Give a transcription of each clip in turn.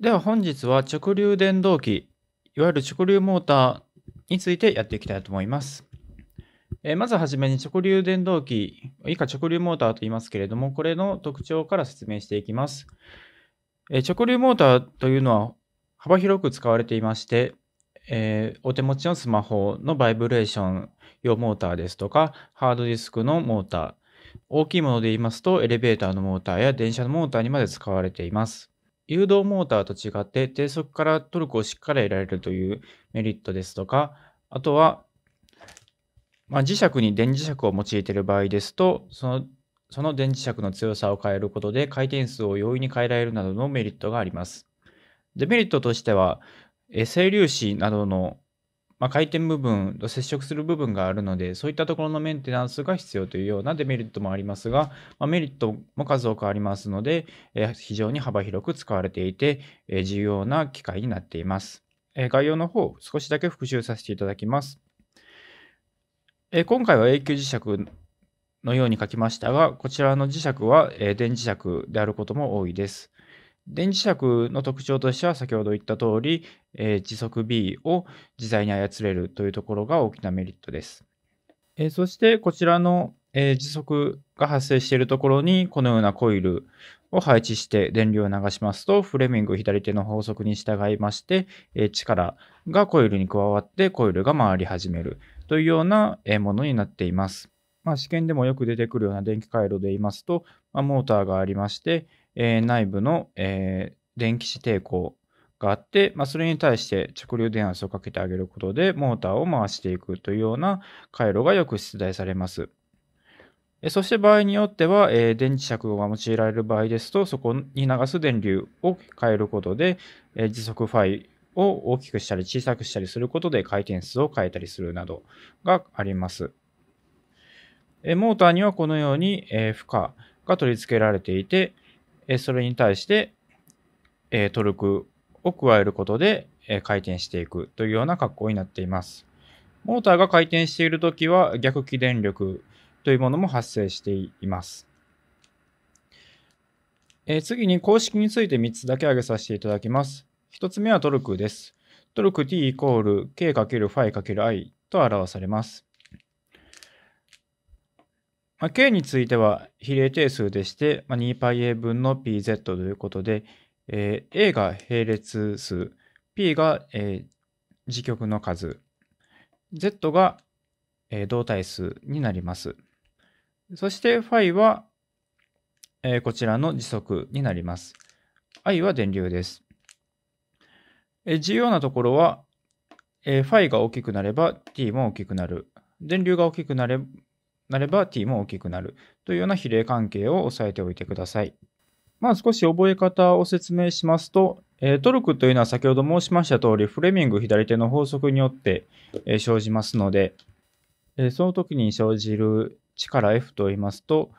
では本日は直流電動機、いわゆる直流モーターについてやっていきたいと思います。えー、まずはじめに直流電動機、以下直流モーターと言いますけれども、これの特徴から説明していきます。えー、直流モーターというのは幅広く使われていまして、えー、お手持ちのスマホのバイブレーション用モーターですとか、ハードディスクのモーター、大きいもので言いますと、エレベーターのモーターや電車のモーターにまで使われています。誘導モーターと違って低速からトルクをしっかり得られるというメリットですとか、あとは、まあ、磁石に電磁石を用いている場合ですと、そのその電磁石の強さを変えることで回転数を容易に変えられるなどのメリットがあります。デメリットとしては、え整粒子などのまあ、回転部分と接触する部分があるので、そういったところのメンテナンスが必要というようなデメリットもありますが、まあ、メリットも数多くありますので、えー、非常に幅広く使われていて、えー、重要な機会になっています。えー、概要の方、少しだけ復習させていただきます。え今回は永久磁石のように書きましたが、こちらの磁石は、え電磁石であることも多いです。電磁石の特徴としては先ほど言った通り、えー、時速 B を自在に操れるというところが大きなメリットです。えー、そしてこちらの、えー、時速が発生しているところにこのようなコイルを配置して電流を流しますとフレミング左手の法則に従いまして、えー、力がコイルに加わってコイルが回り始めるというようなものになっています。まあ、試験でもよく出てくるような電気回路で言いますと、まあ、モーターがありまして、え内部の、え電気子抵抗があって、まあ、それに対して直流電圧をかけてあげることでモーターを回していくというような回路がよく出題されます。そして場合によっては、え電磁石が用いられる場合ですと、そこに流す電流を変えることで、え時速ファイを大きくしたり小さくしたりすることで回転数を変えたりするなどがあります。えモーターにはこのように、え負荷が取り付けられていて、えそれに対して、えトルクを加えることで、え回転していくというような格好になっています。モーターが回転しているときは逆起電力というものも発生しています。え次に公式について3つだけ挙げさせていただきます。1つ目はトルクです。トルク T イコール K×Φ×I と表されます。まあ、K については比例定数でして、まあ、2πa 分の pz ということで、えー、A が並列数、P が、えー、次極の数、Z が、えー、動体数になります。そして φ は、えー、こちらの時速になります。I は電流です。えー、重要なところは、えー、φ が大きくなれば t も大きくなる。電流が大きくなれなれば t も大きくなるというような比例関係を押さえておいてください。まあ少し覚え方を説明しますと、えー、トルクというのは先ほど申しました通り、フレミング左手の法則によって、えー、生じますので、えー、その時に生じる力 F と言いますと、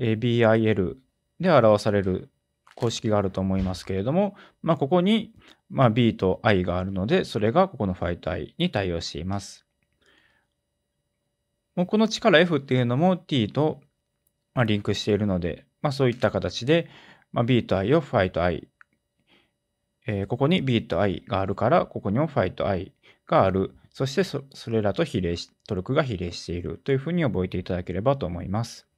え BIL で表される公式があると思いますけれども、まあ、ここに、ま B と I があるので、それがここのファイト I に対応しています。もうこの力 F っていうのも T と、まリンクしているので、まあ、そういった形で、ま B と I を Φ と I、えー、ここに B と I があるから、ここにも Φ と I がある。そしてそれらと比例し、トルクが比例しているというふうに覚えていただければと思います。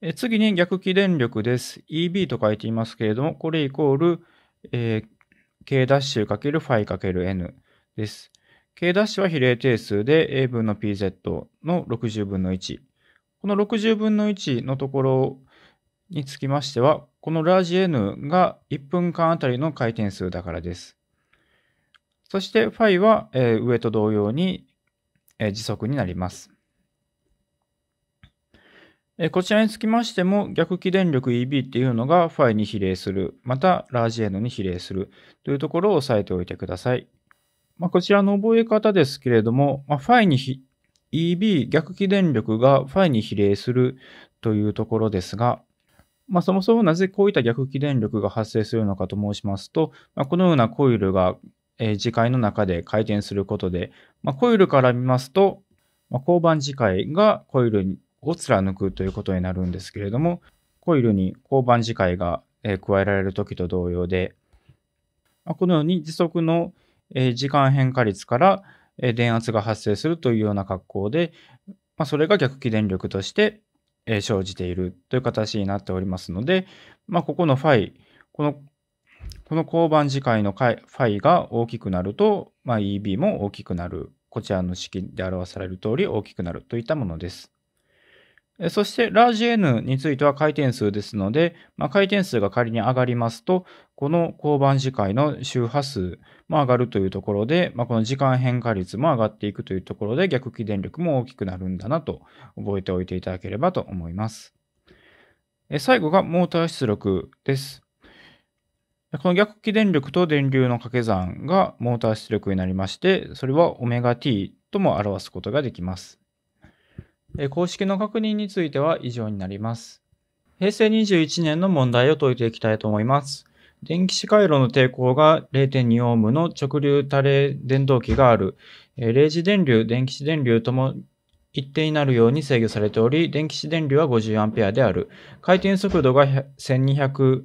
え次に逆起電力です。EB と書いていますけれども、これイコール、えー、K'×Φ×N です。K' は比例定数で A 分の Pz の60分の1。この60分の1のところにつきましては、このラージ N が1分間あたりの回転数だからです。そして φ は、えー、上と同様に、えー、時速になります。えー、こちらにつきましても逆起電力 EB っていうのが φ に比例する、またラージ N に比例するというところを押さえておいてください。まあ、こちらの覚え方ですけれども、まあ、ファイに EB 逆起電力がファイに比例するというところですが、まあ、そもそもなぜこういった逆起電力が発生するのかと申しますと、まあ、このようなコイルが、えー、磁界の中で回転することで、まあ、コイルから見ますと、まあ、交番磁界がコイルを貫くということになるんですけれども、コイルに交番磁界が、え加えられるときと同様で、まあ、このように時速の、えー、時間変化率から、えー、電圧が発生するというような格好で、まあ、それが逆起電力として、えー、生じているという形になっておりますので、まあ、ここのファイ、このこの交番次回のファイが大きくなると、まあ、EB も大きくなる。こちらの式で表される通り大きくなるといったものです。そして、ラージ N については回転数ですので、まあ、回転数が仮に上がりますと、この交番次回の周波数も上がるというところで、まあ、この時間変化率も上がっていくというところで、逆起電力も大きくなるんだなと覚えておいていただければと思います。最後がモーター出力です。この逆起電力と電流の掛け算がモーター出力になりまして、それは ωt とも表すことができます。公式の確認については以上になります。平成21年の問題を解いていきたいと思います。電気子回路の抵抗が0.2オームの直流多例電動機がある。0時電流、電気子電流とも一定になるように制御されており、電気子電流は5 0アである。回転速度が1200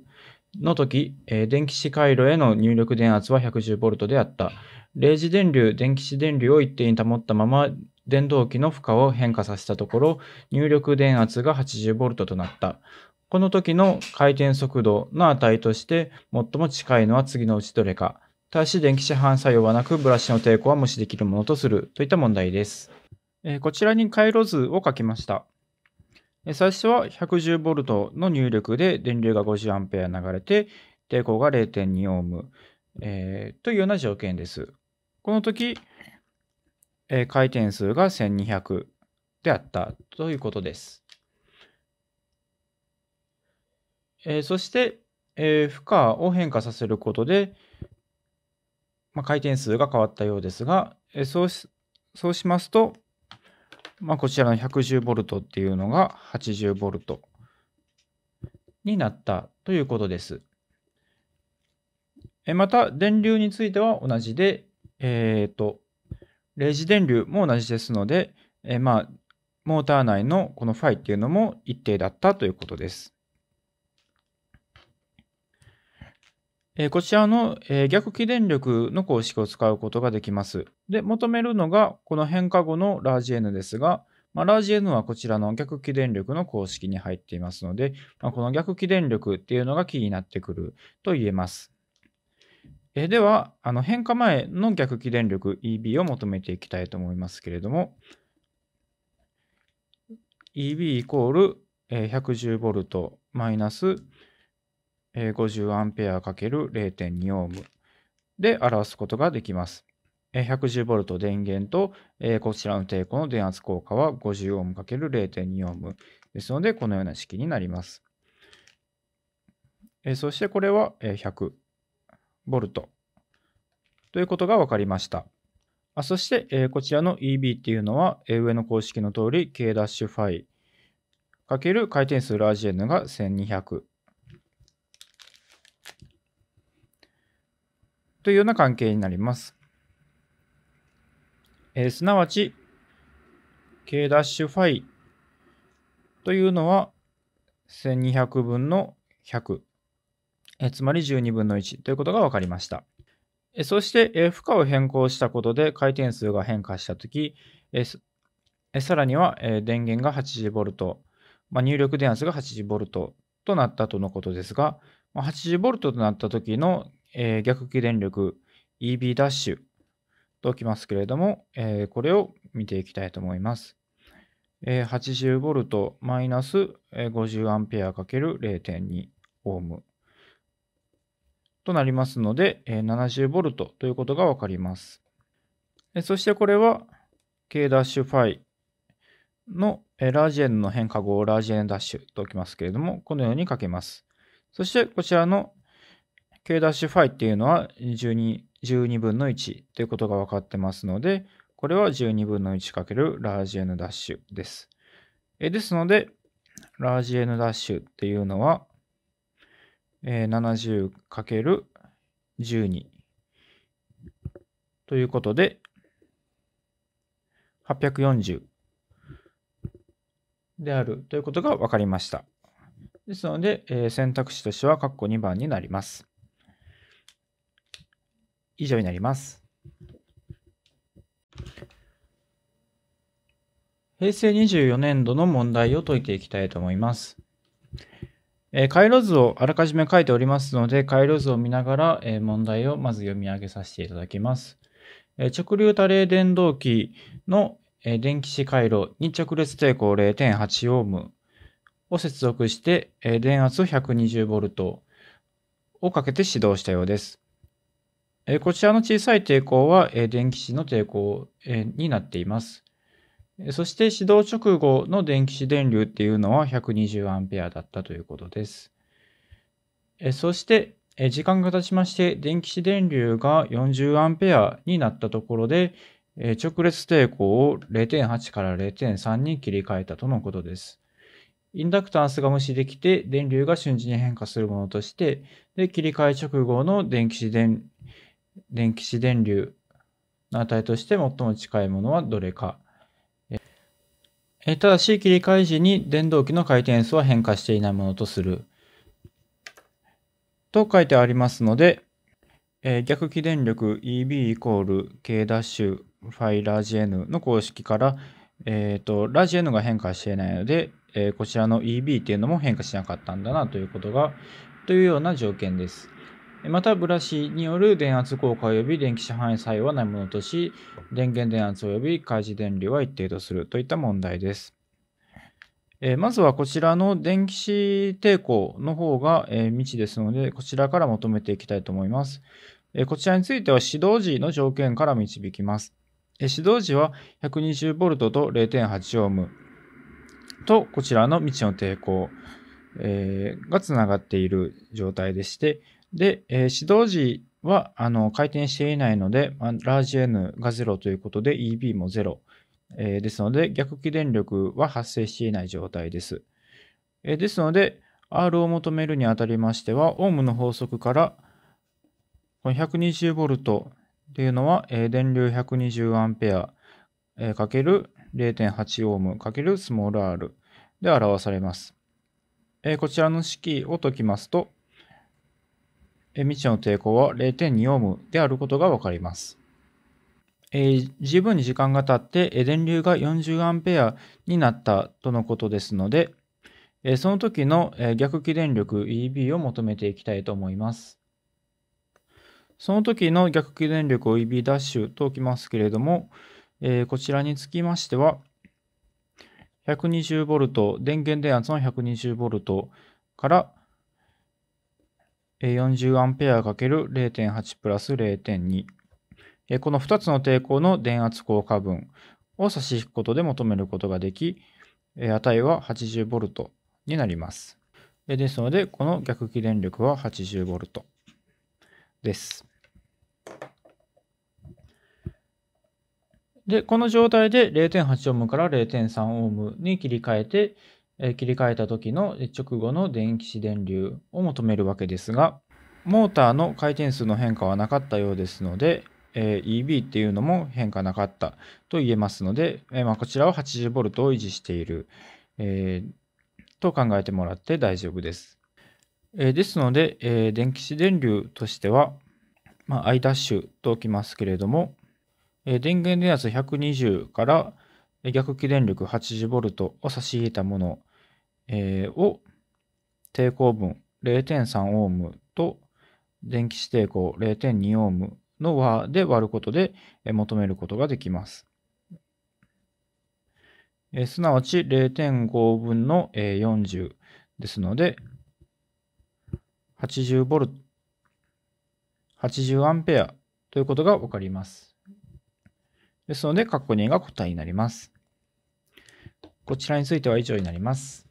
の時、電気子回路への入力電圧は 110V であった。0時電流、電気子電流を一定に保ったまま、電動機の負荷を変化させたところ入力電圧が 80V となったこの時の回転速度の値として最も近いのは次のうちどれかただし電気市販作用はなくブラシの抵抗は無視できるものとするといった問題です、えー、こちらに回路図を書きました最初は 110V の入力で電流が 50A 流れて抵抗が 0.2Ω、えー、というような条件ですこの時えー、回転数が1200であったということです。えー、そして、えー、負荷を変化させることで、まあ、回転数が変わったようですが、えー、そうしそうしますと、まあ、こちらの 110V っていうのが 80V になったということです。えまた、電流については同じで、えっ、と、レジ電流も同じですので、えー、まあ、モーター内のこのファイっていうのも一定だったということです。えー、こちらの、えー、逆起電力の公式を使うことができます。で、求めるのがこの変化後のラージ N ですが、まあ、ラージ N はこちらの逆起電力の公式に入っていますので、まあ、この逆起電力っていうのが気になってくると言えます。えでは、あの変化前の逆起電力 EB を求めていきたいと思いますけれども、EB イコール 110V マイナス 50A×0.2 オームで表すことができます。110V 電源とこちらの抵抗の電圧効果は 50Ω×0.2 オームですので、このような式になります。そしてこれは100。ボルトということが分かりました。あそして、えー、こちらの EB っていうのは、えー、上の公式の通り K-phi かける回転数ラージ N が1200というような関係になります。えー、すなわち K-phi というのは1200分の100つまり12分の1ということが分かりました。そして、負荷を変更したことで回転数が変化したとき、さらには電源が 80V、まあ、入力電圧が 80V となったとのことですが、80V となったときの逆起電力 EB ダッシュときますけれども、これを見ていきたいと思います。80V マイナス 50A×0.2 オーム。となりますので、70V ということがわかります。そしてこれは k p i のラージエンの変化号ラージエンダッシュと置きますけれども、このように書けます。そしてこちらの k p i っていうのは12、12分の1ということが分かってますので、これは12分の 1× ラージンダッシュです。ですので、ラージンダッシュっていうのは、え 70×12 ということで、840であるということが分かりました。ですので、え選択肢としては、括弧2番になります。以上になります。平成24年度の問題を解いていきたいと思います。えー、回路図をあらかじめ書いておりますので、回路図を見ながら、えー、問題をまず読み上げさせていただきます。えー、直流多冷電動機の、えー、電気子回路に直列抵抗0.8オームを接続して、えー、電圧 120V をかけて始動したようです。えー、こちらの小さい抵抗は、えー、電気子の抵抗、えー、になっています。そして始動直後の電気子電流っていうのは 120A だったということです。そして時間が経ちまして電気子電流が 40A になったところで直列抵抗を0.8から0.3に切り替えたとのことです。インダクタンスが無視できて電流が瞬時に変化するものとしてで切り替え直後の電気子電電気子電流の値として最も近いものはどれかえただし、切り替え時に電動機の回転数は変化していないものとする。と書いてありますので、えー、逆起電力 EB イコール K ダッシュファイラジ N の公式から、えっ、ー、と、ラジ N が変化していないので、えー、こちらの EB っていうのも変化しなかったんだなということが、というような条件です。またブラシによる電圧効果及び電気支範囲作用はないものとし電源電圧及び開示電流は一定とするといった問題です。えまずはこちらの電気子抵抗の方が、え未知ですので、こちらから求めていきたいと思います。えこちらについては指導時の条件から導きます。え指導時は 120V と0 8ムとこちらの未知の抵抗、えがつながっている状態でして、で、えー、指導時はあの回転していないので、まあ、ラージ N が0ということで EB も0、えー、ですので逆起電力は発生していない状態です。えー、ですので R を求めるにあたりましてはオームの法則からこの 120V っていうのは、えー、電流 120A えー、かける0.8オームかけるスモール r で表されます。えー、こちらの式を解きますと、未知の抵抗は0.2オームであることがわかります。えー、十分に時間が経って電流が40アンペアになったとのことですので、えー、その時の逆起電力 EB を求めていきたいと思います。その時の逆起電力を EB' ダッシュと置きますけれども、えー、こちらにつきましては、120V、電源電圧の 120V から 40A×0.8 プラス0.2この2つの抵抗の電圧効果分を差し引くことで求めることができ値は 80V になりますですのでこの逆起電力は 80V ですでこの状態で0.8オームから0.3オームに切り替えて切り替えた時の直後の電気子電流を求めるわけですがモーターの回転数の変化はなかったようですので、え EB っていうのも変化なかったと言えますので、えまこちらは 80V を維持している、えと考えてもらって大丈夫です。えですので、え電気子電流としては、まあ、I' と置きますけれども、え電源電圧120から逆起電力 80V を差し入れたものえー、を抵抗分0.3オームと電気指定抗0.2オームの和で割ることで求めることができます。えー、すなわち0.5分の40ですので、80ボルト、80アンペアということがわかります。ですので、確認2が答えになります。こちらについては以上になります。